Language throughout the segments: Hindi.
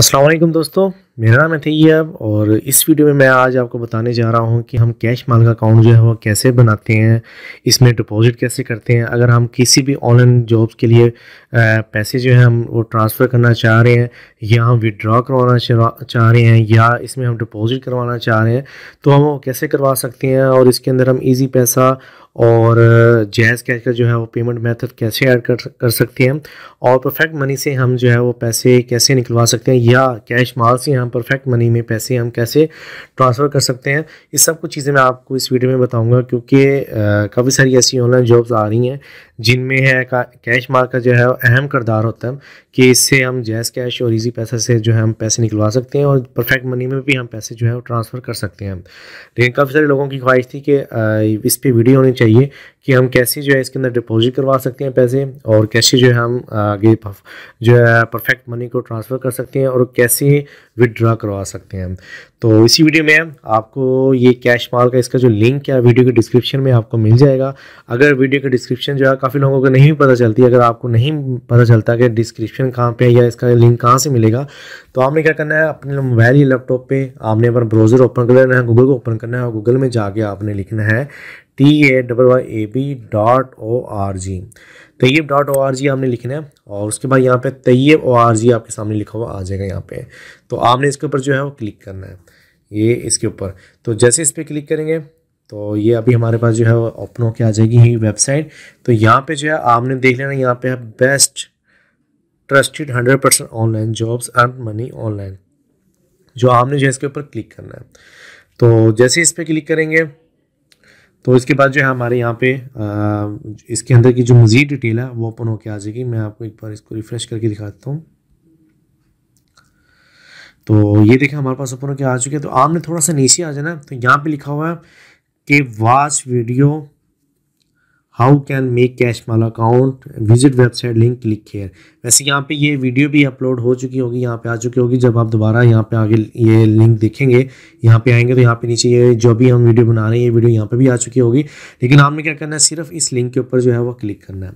अस्सलाम दोस्तों मेरा नाम है अब और इस वीडियो में मैं आज आपको बताने जा रहा हूँ कि हम कैश माल का अकाउंट जो है वो कैसे बनाते हैं इसमें डिपॉजिट कैसे करते हैं अगर हम किसी भी ऑनलाइन जॉब्स के लिए पैसे जो है हम वो ट्रांसफ़र करना चाह रहे हैं या हम विड्रॉ करवाना चाह रहे हैं या इसमें हम डिपॉजिट करवाना चाह रहे हैं तो हम वो कैसे करवा सकते हैं और इसके अंदर हम ईजी पैसा और जैज़ कैश का जो है वो पेमेंट मेथड कैसे ऐड कर कर सकते हैं और परफेक्ट मनी से हम जो है वो पैसे कैसे निकलवा सकते हैं या कैश माल से हम हम परफेक्ट मनी में पैसे हम कैसे ट्रांसफ़र कर सकते हैं इस सब कुछ चीज़ें मैं आपको इस वीडियो में बताऊँगा क्योंकि काफ़ी सारी ऐसी ऑनलाइन जॉब्स आ रही हैं जिनमें है कैश मार्क का जो है अहम करदार होता है कि इससे हम जैस कैश और ईजी पैसा से जो है हम पैसे निकलवा सकते हैं और परफेक्ट मनी में भी हम पैसे जो है ट्रांसफ़र कर सकते हैं लेकिन काफ़ी सारे लोगों की ख्वाहिश थी कि इस पर वीडियो होनी चाहिए कि हम कैसे जो है इसके अंदर डिपॉजिट करवा सकते हैं पैसे और कैसे जो है हम आगे जो है परफेक्ट मनी को ट्रांसफ़र कर सकते हैं और कैसे विदड्रा करवा सकते हैं तो इसी वीडियो में आपको ये कैश माल का इसका जो लिंक है वीडियो के डिस्क्रिप्शन में आपको मिल जाएगा अगर वीडियो का डिस्क्रिप्शन जो है काफ़ी लोगों को नहीं पता चलती अगर आपको नहीं पता चलता कि डिस्क्रिप्शन कहाँ पर या इसका लिंक कहाँ से मिलेगा तो आपने क्या करना है अपने मोबाइल या लैपटॉप पर आपने अपना ब्राउज़र ओपन कर लेना है गूगल को ओपन करना है और गूगल में जाके आपने लिखना है T A double Y A B dot O R G Tayyab dot O R G हमने लिखना है और उसके बाद यहाँ पे तैयब ओ आर जी आपके सामने लिखा हुआ आ जाएगा यहाँ पे तो आपने इसके ऊपर जो है वो क्लिक करना है ये इसके ऊपर तो जैसे इस पर क्लिक करेंगे तो ये अभी हमारे पास जो है ओपन होके आ जाएगी ये वेबसाइट तो यहाँ पे जो है आपने देख लेना यहाँ पे है best trusted hundred percent online jobs earn money online जो आपने जो है इसके ऊपर क्लिक करना है तो जैसे इस पर क्लिक करेंगे तो इसके बाद जो है हमारे यहाँ पे इसके अंदर की जो मज़ीद डिटेल है वो ओपन होकर आ जाएगी मैं आपको एक बार इसको रिफ़्रेश करके दिखा देता हूँ तो ये देखें हमारे पास ओपन होके आ चुके हैं तो आपने थोड़ा सा नीचे आ जाना तो यहाँ पे लिखा हुआ है कि watch video how can make Cashmaal account visit website link click here वैसे यहाँ पे ये वीडियो भी अपलोड हो चुकी होगी यहाँ पे आ चुकी होगी जब आप दोबारा यहाँ पे आगे ये लिंक देखेंगे यहाँ पे आएंगे तो यहाँ पे नीचे ये जो भी हम वीडियो बना रहे हैं ये वीडियो यहाँ पे भी आ चुकी होगी लेकिन आपने क्या करना है सिर्फ इस लिंक के ऊपर जो है वो क्लिक करना है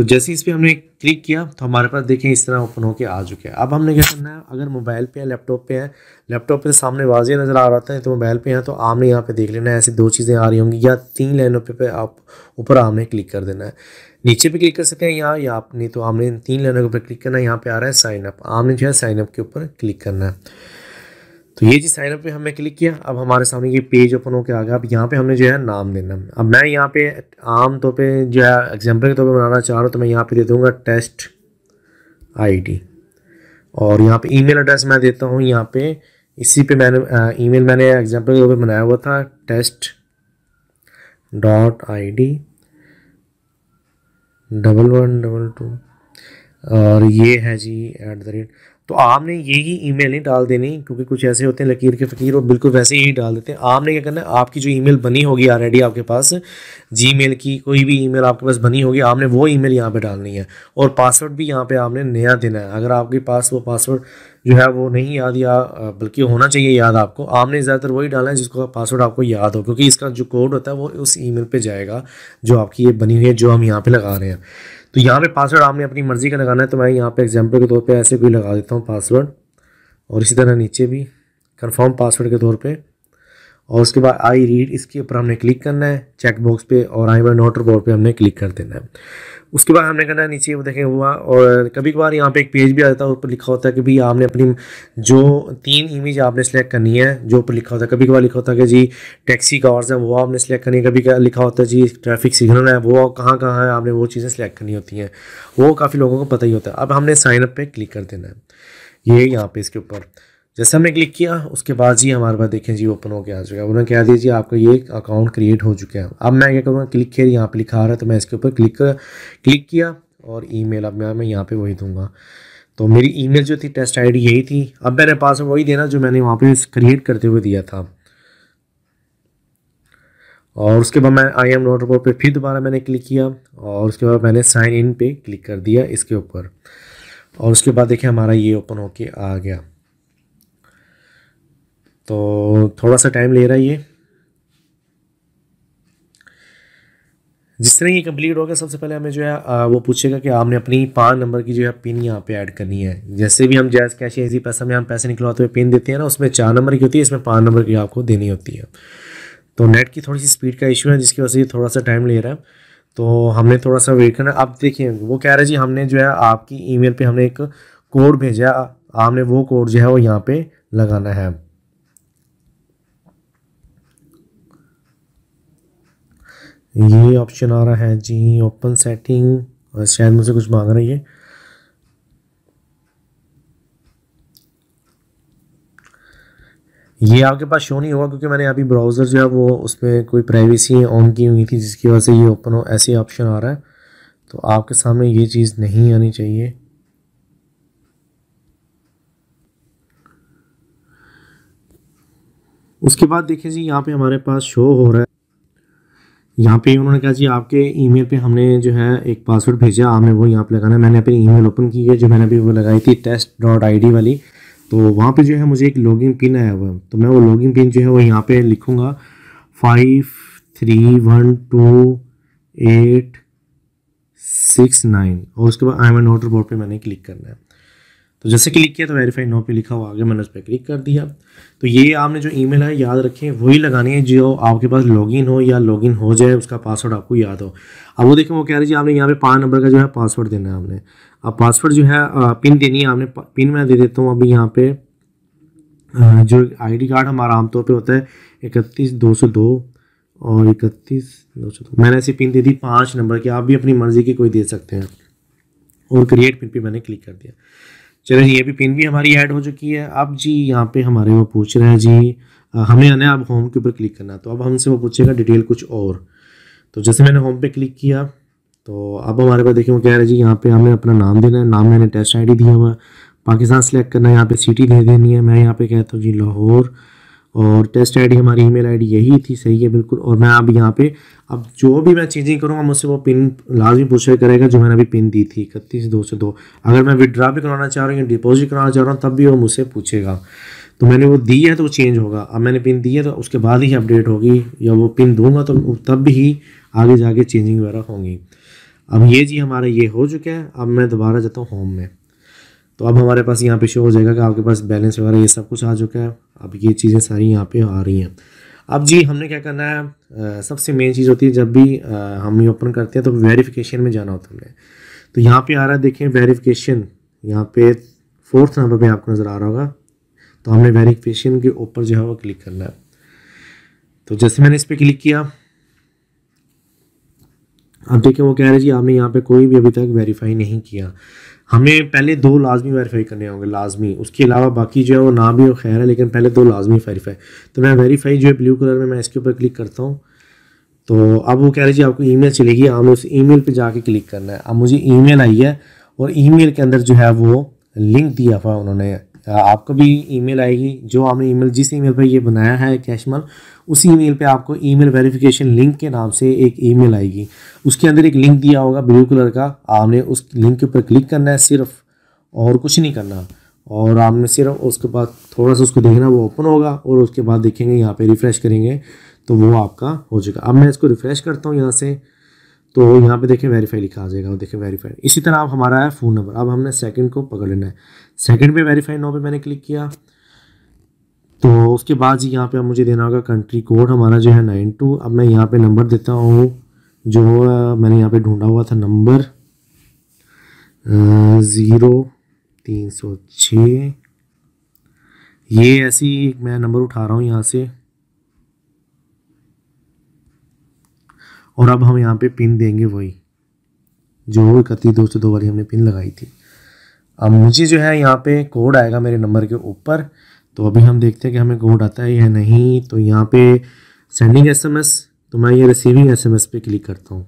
तो जैसे इस पर हमने क्लिक किया तो हमारे पास देखें इस तरह ओपन होकर आ चुके हैं अब हमने क्या करना है अगर मोबाइल पे है लैपटॉप पे है लैपटॉप पे सामने वाजिया नज़र आ रहा है तो मोबाइल पे है तो आपने यहाँ पे देख लेना है ऐसी दो चीज़ें आ रही होंगी या तीन लाइनों पे, पे आप ऊपर आपने क्लिक कर देना है नीचे भी क्लिक कर सकते हैं यहाँ या आपने तो आपने तीन लाइनों के ऊपर क्लिक करना है यहाँ पर आ रहा है साइनअप आपने जो है साइनअप के ऊपर क्लिक करना है तो ये जी साइनअप पे हमने क्लिक किया अब हमारे सामने ये पेज ओपन होकर आ गया अब यहाँ पे हमने जो है नाम देना है अब मैं यहाँ पे आम तौर तो पे जो है एग्जाम्पल के तौर तो पे बनाना चाह रहा हूँ तो मैं यहाँ पे दे दूँगा टेस्ट आईडी और यहाँ पे ईमेल एड्रेस मैं देता हूँ यहाँ पे इसी पे मैंने ई मैंने एग्जाम्पल के तौर पर बनाया हुआ था test dot I D double one double two और ये है जी एट द रेट तो आपने यही ईमेल नहीं डाल देनी क्योंकि कुछ ऐसे होते हैं लकीर के फ़कीर और बिल्कुल वैसे ही डाल देते हैं आपने क्या करना है आपकी जो ईमेल बनी होगी ऑलरेडी आपके पास जीमेल की कोई भी ईमेल आपके पास बनी होगी आपने वो ईमेल यहाँ पे डालनी है और पासवर्ड भी यहाँ पे आपने नया देना है अगर आपके पास वो पासवर्ड जो है वो नहीं याद या बल्कि होना चाहिए याद आपको आपने ज़्यादातर वही डालना है जिसको पासवर्ड आपको याद हो क्योंकि इसका जो कोड होता है वो उस मेल पर जाएगा जो आपकी ये बनी हुई है जो हम यहाँ पर लगा रहे हैं तो यहाँ पे पासवर्ड आपने अपनी मर्ज़ी का लगाना है तो मैं यहाँ पे एग्जांपल के तौर पे ऐसे कोई लगा देता हूँ पासवर्ड और इसी तरह नीचे भी कंफर्म पासवर्ड के तौर पे और उसके बाद आई रीड इसके ऊपर हमने क्लिक करना है चेक बॉक्स पे और आई वाई नोट रिपोर्ट पे हमने क्लिक कर देना है उसके बाद हमने करना है नीचे वो देखें हुआ और कभी कभार यहाँ पे एक पेज भी आ जाता है ऊपर लिखा होता है कि भाई आपने अपनी जो तीन इमेज आपने सेलेक्ट करनी है जो ऊपर लिखा होता है कभी कभार लिखा होता है कि जी टैक्सी कार्स हैं वो आपने सेलेक्ट करनी है कभी कभार लिखा होता है जी ट्रैफिक सिग्नल है वो कहाँ कहाँ है आपने वो चीज़ें सेलेक्ट करनी होती हैं वो काफ़ी लोगों को पता ही होता है अब हमने साइनअप पर क्लिक कर देना है ये यहाँ पर इसके ऊपर जैसे हमने क्लिक किया उसके बाद जी हमारे पास देखें जी ओपन हो गया आ चुका है उन्होंने कह दिया जी आपका ये अकाउंट क्रिएट हो चुका है अब मैं क्या करूँगा क्लिक खेर यहाँ पर लिखा आ रहा है तो मैं इसके ऊपर क्लिक क्लिक किया और ईमेल अब मैं यहाँ पे वही दूंगा तो मेरी ईमेल जो थी टेस्ट आईडी यही थी अब मैंने पासवर्ड वही देना जो मैंने वहाँ पर क्रिएट करते हुए दिया था और उसके बाद मैं आई एम नोट पर फिर दोबारा मैंने क्लिक किया और उसके बाद मैंने साइन इन पे क्लिक कर दिया इसके ऊपर और उसके बाद देखिए हमारा ये ओपन होके आ गया तो थोड़ा सा टाइम ले रहा है ये जिस तरह ये कंप्लीट होगा सबसे पहले हमें जो है वो पूछेगा कि आपने अपनी पान नंबर की जो है पिन यहाँ पे ऐड करनी है जैसे भी हम जैस कैश ऐसी पैसा में हम पैसे निकलवाते हुए पिन देते हैं ना उसमें चार नंबर की होती है इसमें पाँच नंबर की आपको देनी होती है तो नेट की थोड़ी सी स्पीड का इशू है जिसकी वजह से ये थोड़ा सा टाइम ले रहा है तो हमने थोड़ा सा वेट करना अब देखिए वो कह रहे जी हमने जो है आपकी ईमेल पे हमने एक कोड भेजा आपने वो कोड जो है वो यहाँ पे लगाना है ये ऑप्शन आ रहा है जी ओपन सेटिंग शायद मुझसे कुछ मांग रही है ये आपके पास शो नहीं होगा क्योंकि मैंने अभी ब्राउज़र जो है वो उसमें कोई प्राइवेसी ऑन की हुई थी जिसकी वजह से ये ओपन हो ऐसे ऑप्शन आ रहा है तो आपके सामने ये चीज़ नहीं आनी चाहिए उसके बाद देखिए जी यहाँ पे हमारे पास शो हो रहा है यहाँ पे उन्होंने कहा जी आपके ईमेल पे हमने जो है एक पासवर्ड भेजा आपने वो यहाँ पे लगाना है मैंने अपनी ईमेल ओपन की है जो मैंने अभी वो लगाई थी टेस्ट डॉट आई वाली तो वहाँ पे जो है मुझे एक लॉगिन पिन आया हुआ है तो मैं वो लॉगिन पिन जो है वो यहाँ पे लिखूँगा five three one two eight six nine और उसके बाद I M N order board पर मैंने क्लिक करना है तो जैसे क्लिक किया तो वेरीफाई नाउ पे लिखा हुआ आगे मैंने उस पर क्लिक कर दिया तो ये आपने जो ईमेल है याद रखें वही लगानी है जो आपके पास लॉगिन हो या लॉगिन हो जाए उसका पासवर्ड आपको याद हो अब वो देखें वो कह रही जी आपने यहाँ पे पाँच नंबर का जो है पासवर्ड देना है आपने अब पासवर्ड जो है पिन देनी है आपने पिन मैं दे देता हूँ अभी यहाँ पे जो आई कार्ड हमारा आमतौर पर होता है इकतीस दो सौ दो और इकतीस दो सौ दो मैंने ऐसी पिन दे दी पाँच नंबर की आप भी अपनी मर्ज़ी की कोई दे सकते हैं और क्रिएट पिन पर मैंने क्लिक कर दिया चलो जी ये भी पिन भी हमारी ऐड हो चुकी है अब जी यहाँ पे हमारे वो पूछ रहे हैं जी हमें आना है अब होम के ऊपर क्लिक करना तो अब हमसे वो पूछेगा डिटेल कुछ और तो जैसे मैंने होम पे क्लिक किया तो अब हमारे पास देखिए वो कह रहे हैं जी यहाँ पे हमें अपना नाम देना है नाम मैंने टेस्ट आई दिया हुआ है पाकिस्तान सेलेक्ट करना है यहाँ पे सिटी दे देनी है मैं यहाँ पे कहता हूँ जी लाहौर और टेस्ट आईडी हमारी ईमेल आईडी यही थी सही है बिल्कुल और मैं अब यहाँ पे अब जो भी मैं चेंजिंग करूँगा मुझसे वो पिन लाजमी पूछा करेगा जो मैंने अभी पिन दी थी इकतीस दो से दो अगर मैं विदड्रा भी कराना चाह रहा हूँ या डिपॉजिट कराना चाह रहा हूँ तब भी वो मुझसे पूछेगा तो मैंने वो दी है तो वो चेंज होगा अब मैंने पिन दी है तो उसके बाद ही अपडेट होगी या वो पिन दूंगा तो तब ही आगे जाके चेंजिंग वगैरह होंगी अब ये जी हमारा ये हो चुका है अब मैं दोबारा जाता हूँ होम में तो अब हमारे पास यहाँ पे शो हो जाएगा कि आपके पास बैलेंस वगैरह ये सब कुछ आ चुका है अब ये चीज़ें सारी यहाँ पे आ रही हैं अब जी हमने क्या करना है आ, सबसे मेन चीज़ होती है जब भी आ, हम ये ओपन करते हैं तो वेरिफिकेशन में जाना होता है हमने तो यहाँ पे आ रहा है देखें वेरीफिकेशन यहाँ पे फोर्थ नंबर पर आपको नज़र आ रहा होगा तो हमने वेरीफिकेशन के ऊपर जो है वो क्लिक करना है तो जैसे मैंने इस पर क्लिक किया अब देखिए वो कह रहे जी आपने यहाँ पे कोई भी अभी तक वेरीफाई नहीं किया हमें पहले दो लाजमी वेरीफाई करने होंगे लाजमी उसके अलावा बाकी जो है वो ना भी हो खैर है लेकिन पहले दो लाजमी वेरीफाई तो मैं वेरीफाई जो है ब्लू कलर में मैं इसके ऊपर क्लिक करता हूँ तो अब वो कह रहे जी आपको ईमेल चलेगी हाँ, हमें उस ईमेल पे जाके क्लिक करना है अब मुझे ईमेल आई है और ईमेल के अंदर जो है वो लिंक दिया हुआ उन्होंने आपको भी ईमेल आएगी जो आपने ईमेल जिस ईमेल पर ये बनाया है कैशमल उसी ईमेल पे आपको ईमेल वेरिफिकेशन लिंक के नाम से एक ईमेल आएगी उसके अंदर एक लिंक दिया होगा ब्लू कलर का आपने उस लिंक के ऊपर क्लिक करना है सिर्फ और कुछ नहीं करना और आपने सिर्फ उसके बाद थोड़ा सा उसको देखना वो ओपन होगा और उसके बाद देखेंगे यहाँ पर रिफ़्रेश करेंगे तो वो आपका हो चुका अब मैं इसको रिफ़्रेश करता हूँ यहाँ से तो यहाँ पे देखें वेरीफाई लिखा आ जाएगा देखें वेरीफाई इसी तरह अब हमारा है फ़ोन नंबर अब हमने सेकंड को पकड़ लेना है सेकंड पे वेरीफाई नौ पे मैंने क्लिक किया तो उसके बाद जी यहाँ पे अब मुझे देना होगा कंट्री कोड हमारा जो है नाइन टू अब मैं यहाँ पे नंबर देता हूँ जो मैंने यहाँ पे ढूंढा हुआ था नंबर ज़ीरो तीन सौ ये ऐसी मैं नंबर उठा रहा हूँ यहाँ से और अब हम यहाँ पे पिन देंगे वही जो इकतीस दो सौ दो वाली हमने पिन लगाई थी अब मुझे जो है यहाँ पे कोड आएगा मेरे नंबर के ऊपर तो अभी हम देखते हैं कि हमें कोड आता है या नहीं तो यहाँ पे सेंडिंग एसएमएस तो मैं ये रिसीविंग एसएमएस पे क्लिक करता हूँ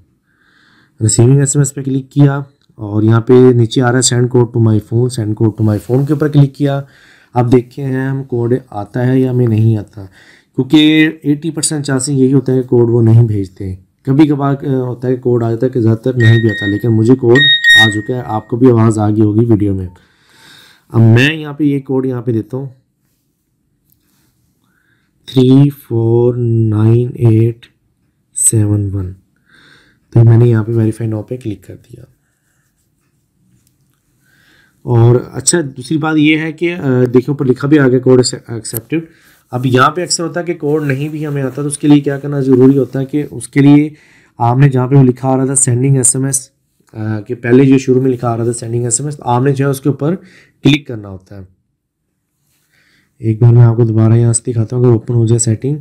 रिसीविंग एसएमएस पे क्लिक किया और यहाँ पे नीचे आ रहा है send code to my phone send code to my phone के ऊपर क्लिक किया अब देखते हैं हम कोड आता है या हमें नहीं आता क्योंकि एटी परसेंट चांसेस यही होता है कोड वो नहीं भेजते कभी कभार होता है कोड आ जाता है कि ज़्यादातर नहीं भी आता लेकिन मुझे कोड आ चुका है आपको भी आवाज़ आ गई होगी वीडियो में अब मैं यहाँ पे ये कोड यहाँ पे देता हूँ three four nine eight seven one तो मैंने यहाँ पे वेरीफाई नाउ पे क्लिक कर दिया और अच्छा दूसरी बात ये है कि देखिए ऊपर लिखा भी आ गया कोड एक्सेप्टेड अब यहाँ पे अक्सर होता है कि कोड नहीं भी हमें आता तो उसके लिए क्या करना ज़रूरी होता है कि उसके लिए आपने जहाँ पे लिखा आ रहा था सेंडिंग एस एम एस के पहले जो शुरू में लिखा आ रहा था सेंडिंग एस एम एस आपने जो है उसके ऊपर क्लिक करना होता है एक बार मैं आपको दोबारा यहाँ से दिखाता हूँ अगर ओपन हो जाए सेटिंग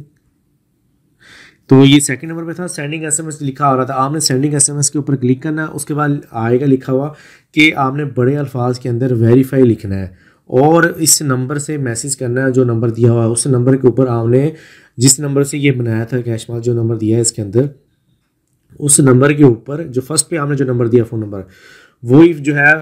तो ये सेकंड नंबर पे था सेंडिंग एसएमएस लिखा हो रहा था आपने सेंडिंग एसएमएस के ऊपर क्लिक करना है उसके बाद आएगा लिखा हुआ कि आपने बड़े अल्फाज के अंदर वेरीफाई लिखना है और इस नंबर से मैसेज करना है जो नंबर दिया हुआ है उस नंबर के ऊपर आपने जिस नंबर से ये बनाया था कैश माल जो नंबर दिया है इसके अंदर उस नंबर के ऊपर जो फर्स्ट पे आपने जो नंबर दिया फ़ोन नंबर वो जो है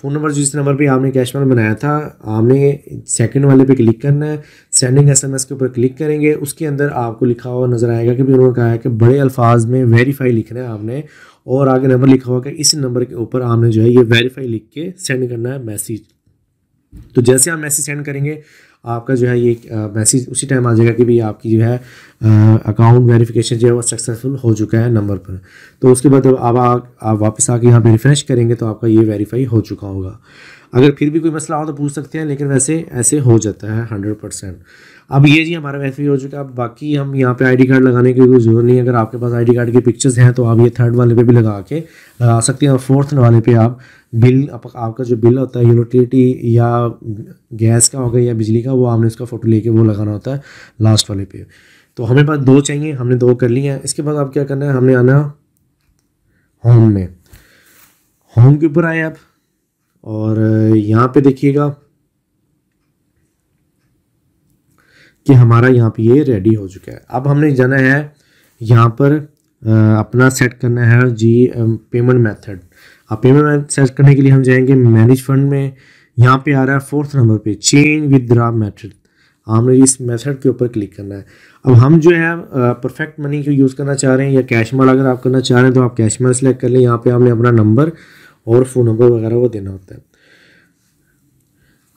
फ़ोन नंबर जिस नंबर पे आपने कैश माल बनाया था आपने सेकंड वाले पे क्लिक करना है सेंडिंग एसएमएस के ऊपर क्लिक करेंगे उसके अंदर आपको लिखा हुआ नज़र आएगा कि उन्होंने कहा है कि बड़े अल्फाज में वेरीफाई लिखना है आपने और आगे नंबर लिखा हुआ कि इस नंबर के ऊपर आपने जो है ये वेरीफाई लिख के सेंड करना है मैसेज तो जैसे आप मैसेज सेंड करेंगे आपका जो है ये मैसेज उसी टाइम आ जाएगा कि भाई आपकी जो है अकाउंट वेरिफिकेशन जो है वो सक्सेसफुल हो चुका है नंबर पर तो उसके बाद अब आप आप वापस आके यहाँ पर रिफ्रेश करेंगे तो आपका ये वेरीफाई हो चुका होगा अगर फिर भी कोई मसला हो तो पूछ सकते हैं लेकिन वैसे ऐसे हो जाता है हंड्रेड परसेंट अब ये जी हमारा वेरीफाई हो चुका है बाकी हम यहाँ पे आईडी कार्ड लगाने की कोई जरूरत नहीं है अगर आपके पास आईडी कार्ड की पिक्चर्स हैं तो आप ये थर्ड वाले पे भी लगा के लगा सकते हैं और फोर्थ वाले पे आप बिल आप, आपका जो बिल होता है यूटिलिटी या गैस का होगा या बिजली का वो आपने उसका फ़ोटो लेके वो लगाना होता है लास्ट वाले पे तो हमें पास दो चाहिए हमने दो कर लिए हैं इसके बाद आप क्या करना है हमने आना होम में होम के ऊपर आए आप और यहाँ पर देखिएगा कि हमारा यहाँ पे ये रेडी हो चुका है अब हमने जाना है यहाँ पर अपना सेट करना है जी पेमेंट मेथड अब पेमेंट मेथड सेट करने के लिए हम जाएंगे मैनेज फंड में यहाँ पे आ रहा है फोर्थ नंबर पे चेंज विद ड्रा मेथड हमने इस मेथड के ऊपर क्लिक करना है अब हम जो है परफेक्ट मनी को यूज़ करना चाह रहे हैं या कैश माल अगर आप करना चाह रहे हैं तो आप कैश माल सेलेक्ट कर लें यहाँ पे हमने अपना नंबर और फ़ोन नंबर वगैरह वो देना होता है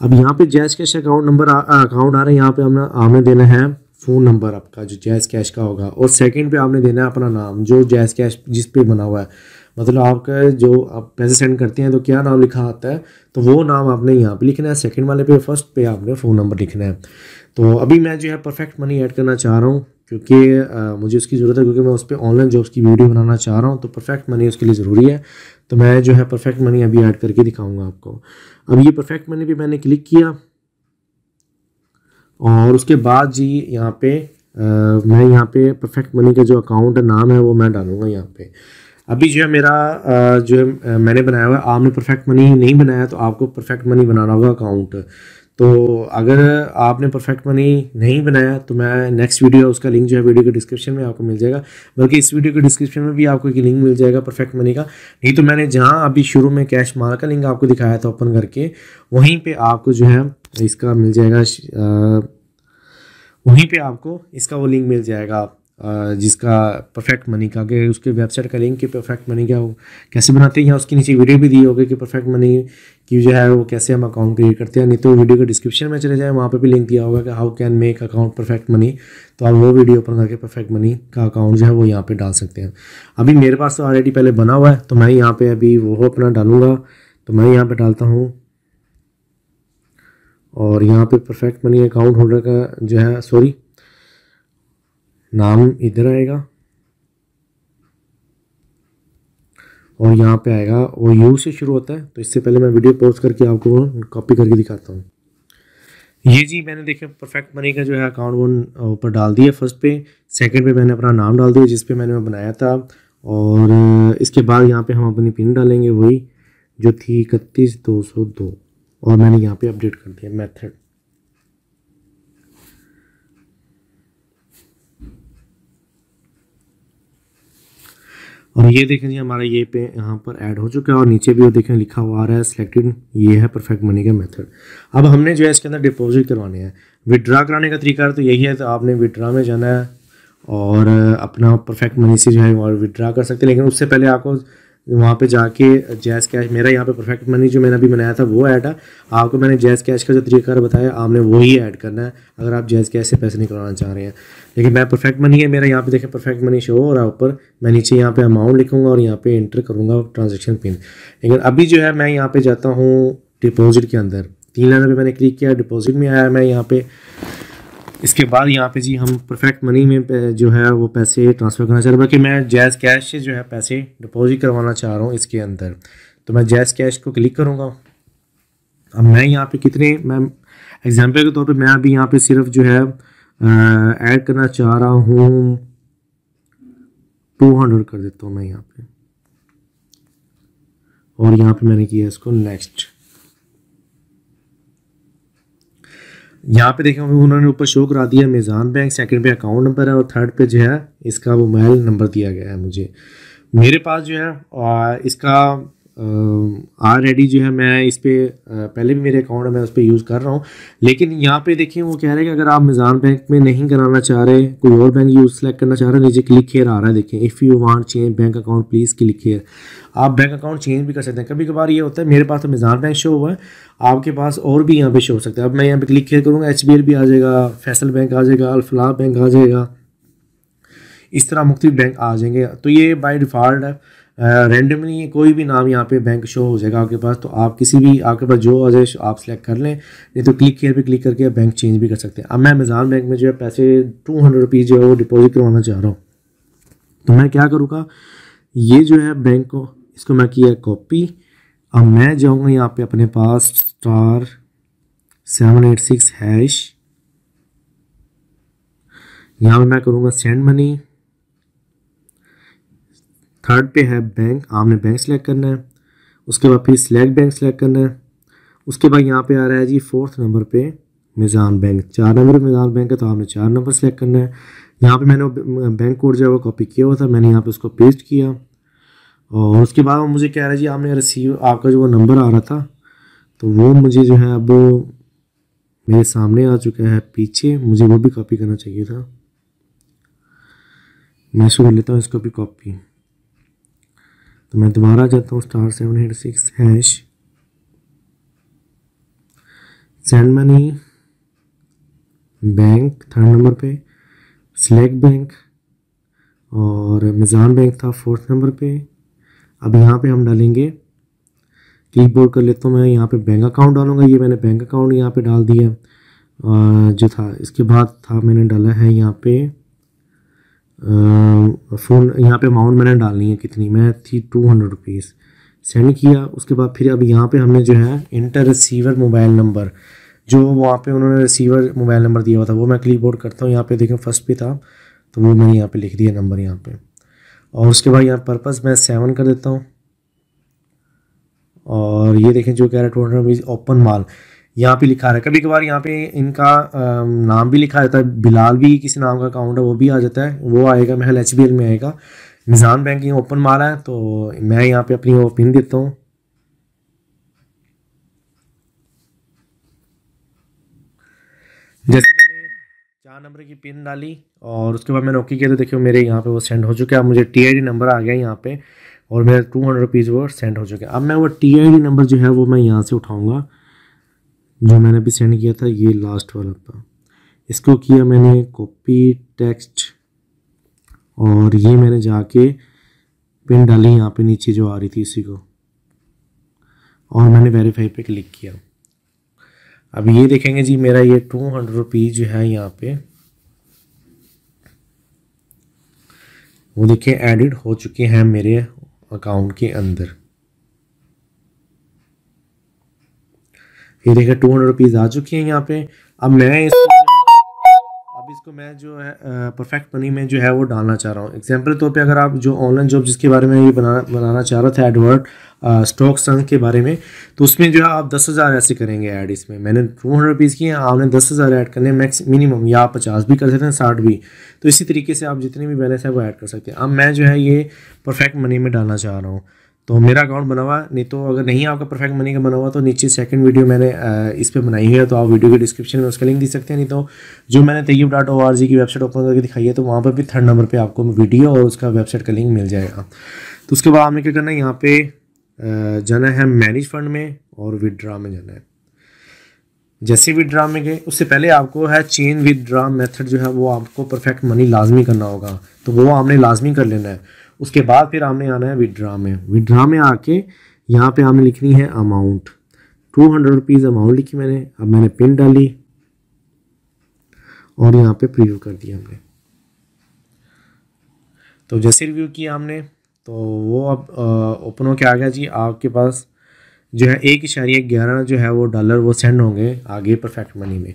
अब यहाँ पे JazzCash account number account आ रहा है यहाँ पे हमने आपने देना है फ़ोन नंबर आपका जो जैज़ कैश का होगा और सेकंड पे आपने देना है अपना नाम जो जैज कैश जिस पे बना हुआ है मतलब आपका जो आप पैसे सेंड करते हैं तो क्या नाम लिखा आता है तो वो नाम आपने यहाँ पे लिखना है सेकंड वाले पे फर्स्ट पे आपने फ़ोन नंबर लिखना है तो अभी मैं जो है परफेक्ट मनी ऐड करना चाह रहा हूँ क्योंकि मुझे उसकी ज़रूरत है क्योंकि मैं उस पर ऑनलाइन जॉब्स की वीडियो बनाना चाह रहा हूँ तो परफेक्ट मनी उसके लिए ज़रूरी है तो मैं जो है परफेक्ट मनी अभी ऐड करके दिखाऊंगा आपको अब ये परफेक्ट मनी भी मैंने क्लिक किया और उसके बाद जी यहाँ पे आ, मैं यहाँ पे परफेक्ट मनी का जो अकाउंट नाम है वो मैं डालूंगा यहाँ पे अभी जो है मेरा जो है मैंने बनाया हुआ है आपने परफेक्ट मनी नहीं बनाया तो आपको परफेक्ट मनी बनाना होगा अकाउंट तो अगर आपने परफेक्ट मनी नहीं बनाया तो मैं नेक्स्ट वीडियो उसका लिंक जो है वीडियो के डिस्क्रिप्शन में आपको मिल जाएगा बल्कि इस वीडियो के डिस्क्रिप्शन में भी आपको एक लिंक मिल जाएगा परफेक्ट मनी का नहीं तो मैंने जहाँ अभी शुरू में कैश माल का लिंक आपको दिखाया था ओपन करके वहीं पर आपको जो है इसका मिल जाएगा वहीं पर आपको इसका वो लिंक मिल जाएगा जिसका परफेक्ट मनी का कि उसके वेबसाइट का लिंक कि परफेक्ट मनी का कैसे बनाते हैं या उसके नीचे वीडियो भी दी होगी कि परफेक्ट मनी की जो है वो कैसे हम अकाउंट क्रिएट करते हैं नहीं तो वीडियो के डिस्क्रिप्शन में चले जाएँ वहाँ पर भी लिंक दिया होगा कि how can make account perfect money तो आप वो वीडियो ओपन करके परफेक्ट मनी का अकाउंट जो है वो यहाँ पर डाल सकते हैं अभी मेरे पास तो ऑलरेडी पहले बना हुआ है तो मैं यहाँ पर अभी वो अपना डालूँगा तो मैं यहाँ पर डालता हूँ और यहाँ पे परफेक्ट मनी अकाउंट होल्डर का जो है सॉरी नाम इधर आएगा और यहाँ पे आएगा वो यू से शुरू होता है तो इससे पहले मैं वीडियो पोस्ट करके आपको कॉपी करके दिखाता हूँ ये जी मैंने देखे परफेक्ट मनी का जो है अकाउंट वो ऊपर डाल दिया फर्स्ट पे सेकंड पे मैंने अपना नाम डाल दिया जिस पे मैंने बनाया था और इसके बाद यहाँ पे हम अपनी पिन डालेंगे वही जो थी इकतीस दो सौ दो और मैंने यहाँ पर अपडेट कर दिया मैथड और ये देखें जी हमारा ये पे यहाँ पर ऐड हो चुका है और नीचे भी वो देखें लिखा हुआ आ रहा है सिलेक्टेड ये है परफेक्ट मनी का मेथड अब हमने जो है इसके अंदर डिपॉजिट करवाने हैं विड्रा कराने का तरीका तो यही है तो आपने विड्रा में जाना है और अपना परफेक्ट मनी से जो है और विड्रा कर सकते हैं लेकिन उससे पहले आपको वहाँ पे जाके जैस कैश मेरा यहाँ पे परफेक्ट मनी जो मैंने अभी बनाया था वो ऐड है आपको मैंने जैस कैश का जो तरीका बताया आपने वही ऐड करना है अगर आप जैस कैश से पैसे निकलवाना चाह रहे हैं लेकिन मैं परफेक्ट मनी है मेरा यहाँ पे देखें परफेक्ट मनी शो हो रहा है ऊपर मैं नीचे यहाँ पे अमाउंट लिखूँगा और यहाँ पर इंटर करूँगा ट्रांजेक्शन पिन लेकिन अभी जो है मैं यहाँ पर जाता हूँ डिपोज़िट के अंदर तीन लाख रुपये मैंने क्लिक किया डिपॉजिट में आया मैं यहाँ पर इसके बाद यहाँ पे जी हम परफेक्ट मनी में जो है वो पैसे ट्रांसफ़र करना चाह रहा हूँ बल्कि मैं जैज़ कैश से जो है पैसे डिपॉजिट करवाना चाह रहा हूँ इसके अंदर तो मैं जैज़ कैश को क्लिक करूँगा अब मैं यहाँ पे कितने मैं एग्जाम्पल के तौर पे मैं अभी यहाँ पे सिर्फ जो है ऐड करना चाह रहा हूँ टू हंड्रेड कर देता हूँ मैं यहाँ पर और यहाँ पर मैंने किया इसको नेक्स्ट यहाँ पे देखें उन्होंने ऊपर शो करा दिया मेज़ान बैंक सेकंड पे अकाउंट नंबर है और थर्ड पे जो है इसका मोबाइल नंबर दिया गया है मुझे मेरे पास जो है इसका ऑलरेडी जो है मैं इस पर पहले भी मेरे अकाउंट है मैं उस पर यूज़ कर रहा हूँ लेकिन यहाँ पे देखिए वो कह रहे हैं कि अगर आप मिज़ान बैंक में नहीं कराना चाह रहे कोई और बैंक यूज़ सेलेक्ट करना चाह रहे हैं नीचे क्लिक हेयर आ रहा है देखें if you want change bank account please click here आप बैंक अकाउंट चेंज भी कर सकते हैं कभी कभार ये होता है मेरे पास तो मिज़ान बैंक शो हुआ है आपके पास और भी यहाँ पर शो हो सकता है अब मैं यहाँ पर क्लिक हेयर करूँगा एच भी आ जाएगा फैसल बैंक आ जाएगा अलफला बैंक आ जाएगा इस तरह मुख्तु बैंक आ जाएंगे तो ये बाई डिफ़ाल्ट है रेंडमली कोई भी नाम यहाँ पे बैंक शो हो जाएगा आपके पास तो आप किसी भी आपके पास जो आदेश आप सेलेक्ट कर लें नहीं तो क्लिक हेयर पे क्लिक करके बैंक चेंज भी कर सकते हैं अब मैं अमेज़ान बैंक में जो है पैसे टू हंड्रेड रुपीज़ जो है वो डिपॉजिट करवाना चाह रहा हूँ तो मैं क्या करूँगा ये जो है बैंक को इसको मैं किया कॉपी अब मैं जाऊँगा यहाँ पर अपने पास star seven eight six hash यहाँ पर मैं करूँगा सेंड मनी थर्ड पे है बैंक आपने बैंक सेलेक्ट करना है उसके बाद फिर सेलेक्ट बैंक सेलेक्ट करना है उसके बाद यहाँ पे आ रहा है जी फोर्थ नंबर पे मिज़ान बैंक चार नंबर मिज़ान बैंक है तो आपने चार नंबर सेलेक्ट करना है यहाँ पे मैंने बैंक कोड जो है वो कॉपी किया हुआ था मैंने यहाँ पे उसको पेस्ट किया और उसके बाद वो मुझे कह रहा है जी आपने रिसीव आपका जो वो नंबर आ रहा था तो वो मुझे जो है अब मेरे सामने आ चुका है पीछे मुझे वो भी कॉपी करना चाहिए था मैं शुरू कर लेता हूँ इसको भी कॉपी तो मैं दोबारा जाता हूँ star seven eight six hash send money bank third number पे सिलेक्ट बैंक और मिज़ान बैंक था फोर्थ नंबर पे अब यहाँ पे हम डालेंगे क्लिक बोर्ड कर लेता हूँ मैं यहाँ पे बैंक अकाउंट डालूंगा ये मैंने बैंक अकाउंट यहाँ पे डाल दिया जो था इसके बाद था मैंने डाला है यहाँ पे फ़ोन यहाँ पे अमाउंट मैंने डालनी है कितनी मैं थी टू हंड्रेड रुपीज़ सेंड किया उसके बाद फिर अब यहाँ पे हमने जो है इंटर रिसीवर मोबाइल नंबर जो वहाँ पे उन्होंने रिसीवर मोबाइल नंबर दिया हुआ था वो मैं क्लिप बोर्ड करता हूँ यहाँ पे देखें फर्स्ट पे था तो वो मैंने यहाँ पे लिख दिया नंबर यहाँ पे और उसके बाद यहाँ पर्पज़ मैं सेवन कर देता हूँ और ये देखें जो कह रहा है टू हंड्रेड ओपन माल यहाँ पे लिखा रहा है कभी कभार यहाँ पे इनका नाम भी लिखा रहता है बिलाल भी किसी नाम का अकाउंट है वो भी आ जाता है वो आएगा महल एच में आएगा निज़ाम बैंक ओपन मारा है तो मैं यहाँ पे अपनी वो पिन देता हूँ जैसे मैंने चार नंबर की पिन डाली और उसके बाद मैंने ओके किया तो देखियो मेरे यहाँ पे वो सेंड हो चुका है मुझे टी नंबर आ गया यहाँ पे और मेरे टू हंड्रेड रुपीज़ वो सेंड हो चुके हैं अब मैं वो टी नंबर जो है वो मैं यहाँ से उठाऊँगा जो मैंने अभी सेंड किया था ये लास्ट वाला था इसको किया मैंने कॉपी टेक्स्ट और ये मैंने जाके पिन डाली यहाँ पे नीचे जो आ रही थी इसी को और मैंने वेरीफाई पे क्लिक किया अब ये देखेंगे जी मेरा ये टू हंड्रेड रुपीज़ जो है यहाँ पे वो देखिए एडिट हो चुके हैं मेरे अकाउंट के अंदर ये देखिए टू हंड्रेड रुपीज़ आ चुकी हैं यहाँ पे अब मैं इसको अब इसको मैं जो है परफेक्ट मनी में जो है वो डालना चाह रहा हूँ एग्जाम्पल तौर पर अगर आप जो ऑनलाइन जॉब जिसके बारे में ये बना बनाना चाह रहा था एडवर्ट स्टॉक संघ के बारे में तो उसमें जो है आप दस हज़ार ऐसे करेंगे ऐड इसमें मैंने टू हंड्रेड रुपीज़ किए आपने दस हज़ार ऐड करने मैक्स मिनिमम या आप पचास भी कर सकते हैं साठ भी तो इसी तरीके से आप जितने भी बैलेंस है वो ऐड कर सकते हैं अब मैं जो है ये परफेक्ट मनी में डालना चाह रहा हूँ तो मेरा अकाउंट बना हुआ नहीं तो अगर नहीं आपका परफेक्ट मनी का बना हुआ तो नीचे सेकंड वीडियो मैंने इस पर बनाई हुई है तो आप वीडियो के डिस्क्रिप्शन में उसका लिंक दे सकते हैं नहीं तो जो मैंने Tayyab dot O R G की वेबसाइट ओपन करके दिखाई है तो वहाँ पर भी थर्ड नंबर पर आपको वीडियो और उसका वेबसाइट का लिंक मिल जाएगा तो उसके बाद आपने क्या करना है यहाँ पे जाना है मैनेज फंड में और विदड्रा में जाना है जैसे विदड्रा में गए उससे पहले आपको है चेन विदड्रा मेथड जो है वो आपको परफेक्ट मनी लाजमी करना होगा तो वो आपने लाजमी कर लेना है उसके बाद फिर हमने आना है विड्रा में विड्रा में आके यहाँ पे हमने लिखनी है amount two hundred rupees amount लिखी मैंने अब मैंने पिन डाली और यहाँ पे प्रीव्यू कर दिया हमने तो जैसे रिव्यू किया हमने तो वो अब ओपन होके आ गया जी आपके पास जो है एक इशारिया ग्यारह जो है वो डॉलर वो सेंड होंगे आगे परफेक्ट मनी में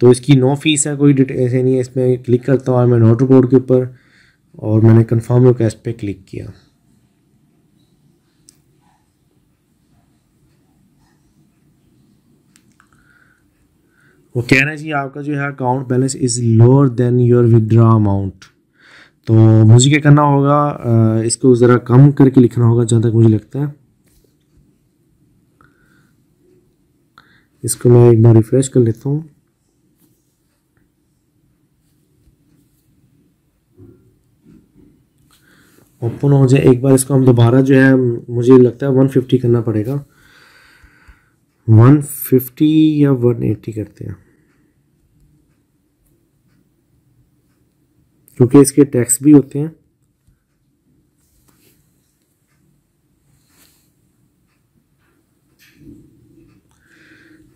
तो इसकी नो फीस है कोई डिटेल ऐसे नहीं है इसमें क्लिक करता हूँ मैं नोट रिपोर्ट के ऊपर और मैंने कंफर्म रिक्वेस्ट पे क्लिक किया वो कह रहे हैं जी आपका जो है account balance is lower than your withdraw amount तो मुझे क्या करना होगा इसको ज़रा कम करके लिखना होगा जहाँ तक मुझे लगता है इसको मैं एक बार रिफ़्रेश कर लेता हूँ ओपन हो जाए एक बार इसको हम दोबारा जो है मुझे लगता है वन फिफ्टी करना पड़ेगा वन फिफ्टी या वन एट्टी करते हैं क्योंकि इसके टैक्स भी होते हैं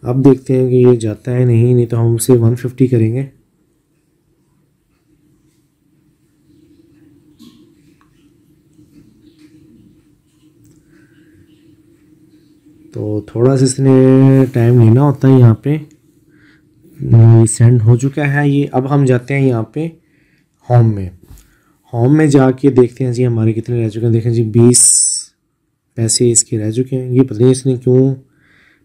अब देखते हैं कि ये जाता है नहीं नहीं तो हम उसे 150 करेंगे तो थोड़ा सा इसने टाइम लेना होता है यहाँ पे सेंड हम्म, हो चुका है ये अब हम जाते हैं यहाँ पे होम में होम में जाके देखते हैं जी हमारे कितने रह चुके हैं देखें जी बीस पैसे इसके रह चुके हैं ये पता नहीं इसने क्यों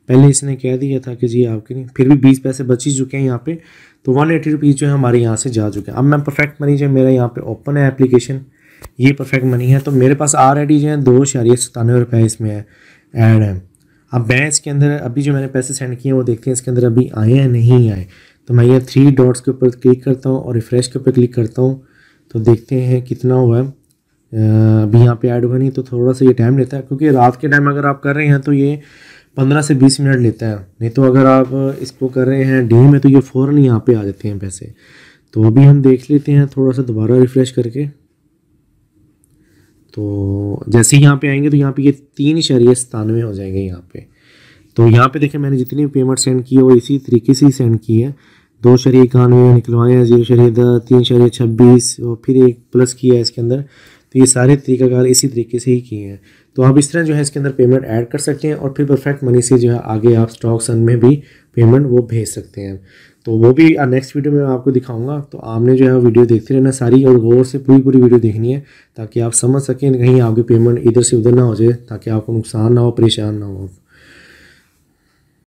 पहले इसने कह दिया था कि जी आपके नहीं फिर भी बीस पैसे बच ही चुके हैं यहाँ पे तो वन एटी रुपीज़ जो है हमारे यहाँ से जा चुके हैं अब मैं परफेक्ट मनी जो मेरा यहाँ पे ओपन है एप्लीकेशन ये परफेक्ट मनी है तो मेरे पास आर एडी जो है दो इशारिया सतानवे रुपये इसमें है ऐड है अब मैं इसके अंदर अभी जो मैंने पैसे सेंड किए हैं वो देखते हैं इसके अंदर अभी आए या नहीं आए तो मैं ये थ्री डॉट्स के ऊपर क्लिक करता हूँ और रिफ़्रेश के ऊपर क्लिक करता हूँ तो देखते हैं कितना हुआ है अभी यहाँ पे ऐड हुआ नहीं तो थोड़ा सा ये टाइम लेता है क्योंकि रात के टाइम अगर आप कर रहे हैं तो ये पंद्रह से बीस मिनट लेता है नहीं तो अगर आप इसको कर रहे हैं डे में तो ये फ़ौरन यहाँ पर आ जाते हैं पैसे तो अभी हम देख लेते हैं थोड़ा सा दोबारा रिफ़्रेश करके तो जैसे ही यहाँ पे आएंगे तो यहाँ पे ये तीन शरीय सतानवे हो जाएंगे यहाँ पे तो यहाँ पे देखें मैंने जितनी पेमेंट सेंड की है वो इसी तरीके से ही सेंड की है दो शरीर इक्यानवे निकलवाए हैं जीरो शरीर दस तीन शरीर छब्बीस और फिर एक प्लस किया है इसके अंदर तो ये सारे तरीकाकार इसी तरीके से ही किए हैं तो आप इस तरह जो है इसके अंदर पेमेंट ऐड कर सकते हैं और फिर परफेक्ट मनी से जो है आगे आप स्टॉक सन में भी पेमेंट वो भेज सकते हैं तो वो भी नेक्स्ट uh, वीडियो में मैं आपको दिखाऊंगा तो आपने जो है वीडियो देखते रहना सारी और गौर से पूरी पूरी वीडियो देखनी है ताकि आप समझ सकें कहीं आपकी पेमेंट इधर से उधर ना हो जाए ताकि आपको नुकसान ना हो परेशान ना हो